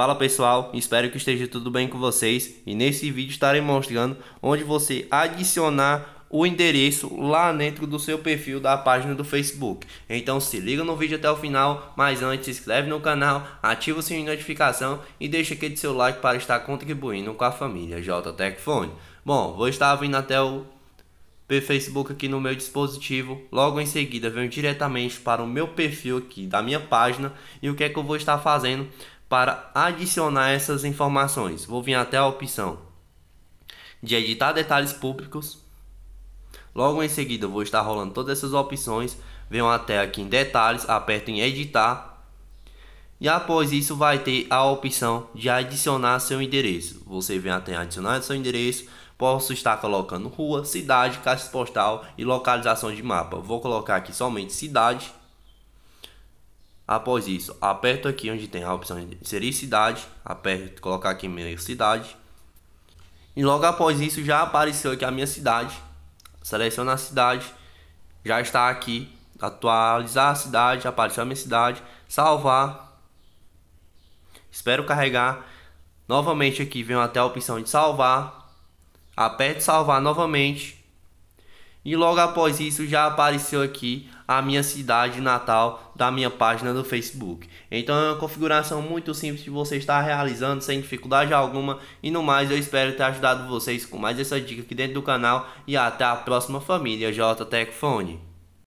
Fala pessoal, espero que esteja tudo bem com vocês e nesse vídeo estarei mostrando onde você adicionar o endereço lá dentro do seu perfil da página do Facebook. Então se liga no vídeo até o final, mas antes se inscreve no canal, ativa o sininho de notificação e deixa aquele seu like para estar contribuindo com a família JTech Phone. Bom, vou estar vindo até o Facebook aqui no meu dispositivo. Logo em seguida, venho diretamente para o meu perfil aqui da minha página e o que é que eu vou estar fazendo? para adicionar essas informações. Vou vir até a opção de editar detalhes públicos. Logo em seguida, vou estar rolando todas essas opções. Venho até aqui em detalhes, aperto em editar. E após isso, vai ter a opção de adicionar seu endereço. Você vem até adicionar seu endereço. Posso estar colocando rua, cidade, caixa postal e localização de mapa. Vou colocar aqui somente cidade. Após isso, aperto aqui onde tem a opção de inserir cidade, aperto colocar aqui minha cidade. E logo após isso já apareceu aqui a minha cidade. Seleciono a cidade, já está aqui, atualizar a cidade, apareceu a minha cidade, salvar. Espero carregar. Novamente aqui venho até a opção de salvar. Aperto salvar novamente. E logo após isso já apareceu aqui a minha cidade natal da minha página do Facebook. Então é uma configuração muito simples que você está realizando sem dificuldade alguma. E no mais eu espero ter ajudado vocês com mais essa dica aqui dentro do canal. E até a próxima família JTecFone.